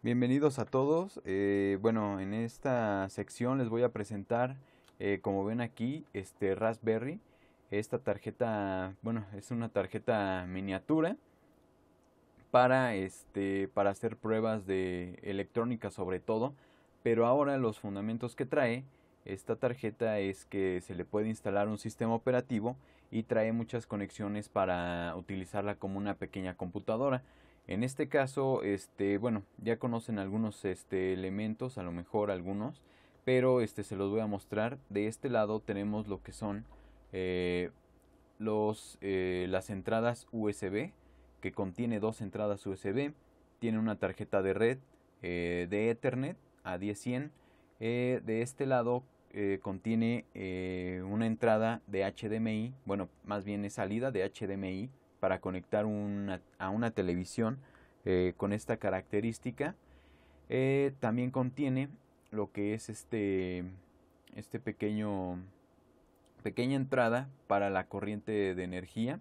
Bienvenidos a todos. Eh, bueno, en esta sección les voy a presentar, eh, como ven aquí, este Raspberry. Esta tarjeta, bueno, es una tarjeta miniatura para, este, para hacer pruebas de electrónica sobre todo. Pero ahora los fundamentos que trae esta tarjeta es que se le puede instalar un sistema operativo y trae muchas conexiones para utilizarla como una pequeña computadora. En este caso, este, bueno, ya conocen algunos este, elementos, a lo mejor algunos, pero este, se los voy a mostrar. De este lado tenemos lo que son eh, los, eh, las entradas USB, que contiene dos entradas USB, tiene una tarjeta de red eh, de Ethernet a 100 de este lado contiene una entrada de HDMI, bueno, más bien es salida de HDMI para conectar a una televisión eh, con esta característica. Eh, también contiene lo que es este, este pequeño pequeña entrada para la corriente de energía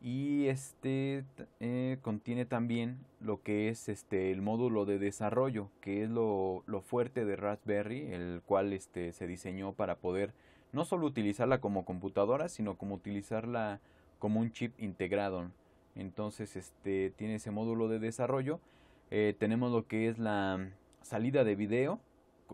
y este eh, contiene también lo que es este el módulo de desarrollo que es lo, fuerte de Raspberry el cual este, se diseñó para poder no solo utilizarla como computadora sino como utilizarla como un chip integrado. Entonces este, tiene ese módulo de desarrollo. Eh, tenemos lo que es la salida de video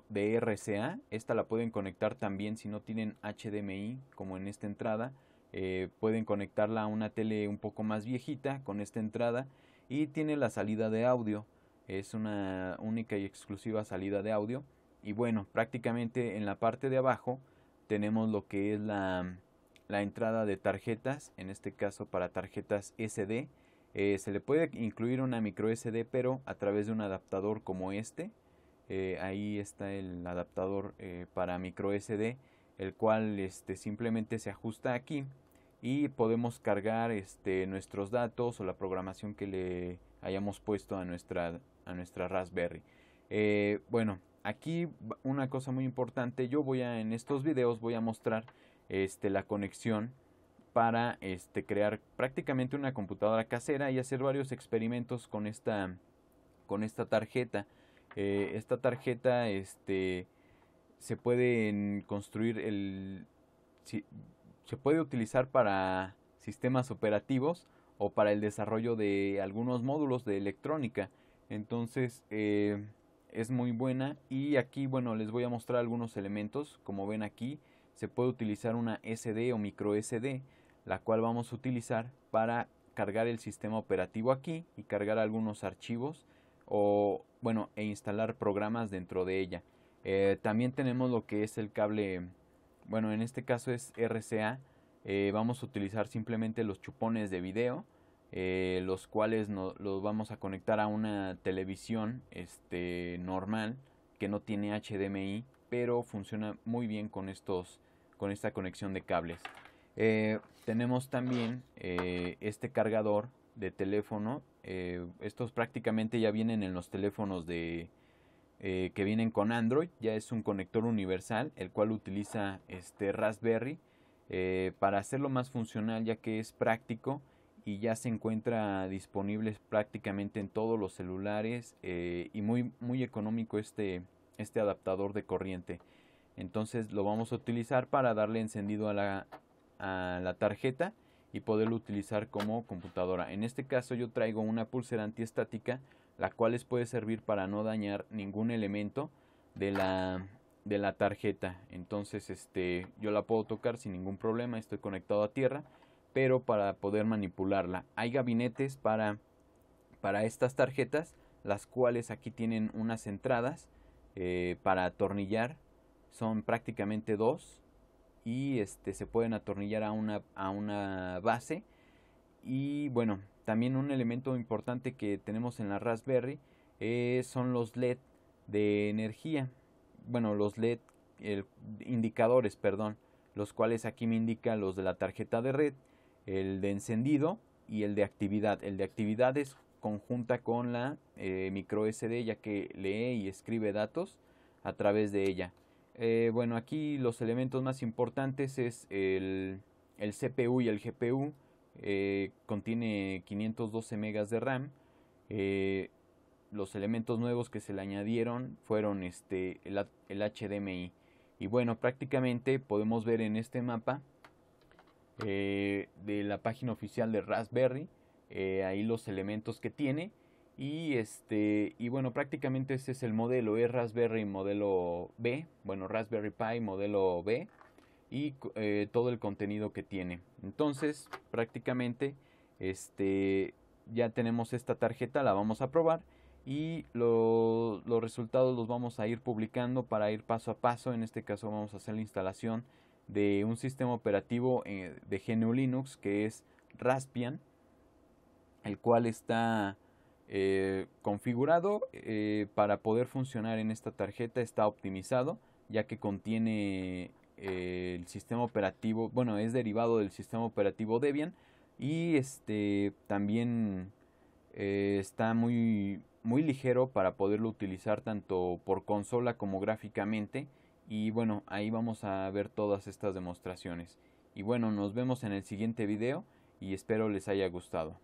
de RCA. Esta la pueden conectar también si no tienen HDMI como en esta entrada. Eh, pueden conectarla a una tele un poco más viejita con esta entrada. Y tiene la salida de audio. Es una única y exclusiva salida de audio. Y bueno, prácticamente en la parte de abajo tenemos lo que es la, la entrada de tarjetas, en este caso para tarjetas SD. Eh, se le puede incluir una micro SD, pero a través de un adaptador como este. Eh, ahí está el adaptador eh, para micro SD, el cual este, simplemente se ajusta aquí y podemos cargar este, nuestros datos o la programación que le hayamos puesto a nuestra, a nuestra Raspberry. bueno, aquí una cosa muy importante, yo voy a en estos videos voy a mostrar este, la conexión para este, crear prácticamente una computadora casera y hacer varios experimentos con esta, tarjeta. esta tarjeta eh, este, se puede construir se puede utilizar para sistemas operativos o para el desarrollo de algunos módulos de electrónica. Entonces eh, es muy buena y aquí bueno les voy a mostrar algunos elementos como ven aquí se puede utilizar una SD o micro SD, la cual vamos a utilizar para cargar el sistema operativo aquí y cargar algunos archivos o bueno e instalar programas dentro de ella. Eh, también tenemos lo que es el cable, bueno en este caso es RCA, eh, vamos a utilizar simplemente los chupones de video, eh, los cuales no, los vamos a conectar a una televisión este, normal que no tiene HDMI pero funciona muy bien con, estos, con esta conexión de cables. Eh, tenemos también eh, este cargador de teléfono. Eh, estos prácticamente ya vienen en los teléfonos de, que vienen con Android. Ya es un conector universal, el cual utiliza este Raspberry para hacerlo más funcional, ya que es práctico y ya se encuentra disponible prácticamente en todos los celulares y muy, muy económico este, este adaptador de corriente. Entonces lo vamos a utilizar para darle encendido a la, tarjeta y poderlo utilizar como computadora. En este caso yo traigo una pulsera antiestática, la cual les puede servir para no dañar ningún elemento de la, tarjeta. Entonces este, yo la puedo tocar sin ningún problema, estoy conectado a tierra, pero para poder manipularla. Hay gabinetes para estas tarjetas, las cuales aquí tienen unas entradas eh, para atornillar son prácticamente dos y este, se pueden atornillar a una, a una base. Y bueno, también un elemento importante que tenemos en la Raspberry eh, son los LED de energía. Bueno, los LED indicadores, perdón, los cuales aquí me indica los de la tarjeta de red, el de encendido y el de actividad. El de actividad es conjunta con la eh, micro SD ya que lee y escribe datos a través de ella. Eh, bueno, aquí los elementos más importantes es el, CPU y el GPU. Eh, contiene 512 megas de RAM. los elementos nuevos que se le añadieron fueron este, el, el HDMI. Y bueno, prácticamente podemos ver en este mapa de la página oficial de Raspberry eh, ahí los elementos que tiene. Y este y bueno, prácticamente ese es el modelo, es Raspberry modelo B, bueno, Raspberry Pi modelo B y eh, todo el contenido que tiene. Entonces, prácticamente este ya tenemos esta tarjeta, la vamos a probar y los resultados los vamos a ir publicando para ir paso a paso. En este caso vamos a hacer la instalación de un sistema operativo eh, de GNU Linux que es Raspbian el cual está eh, configurado eh, para poder funcionar en esta tarjeta, está optimizado ya que contiene eh, el sistema operativo, bueno, es derivado del sistema operativo Debian y este también está muy, muy ligero para poderlo utilizar tanto por consola como gráficamente y bueno, ahí vamos a ver todas estas demostraciones. Y bueno, nos vemos en el siguiente video y espero les haya gustado.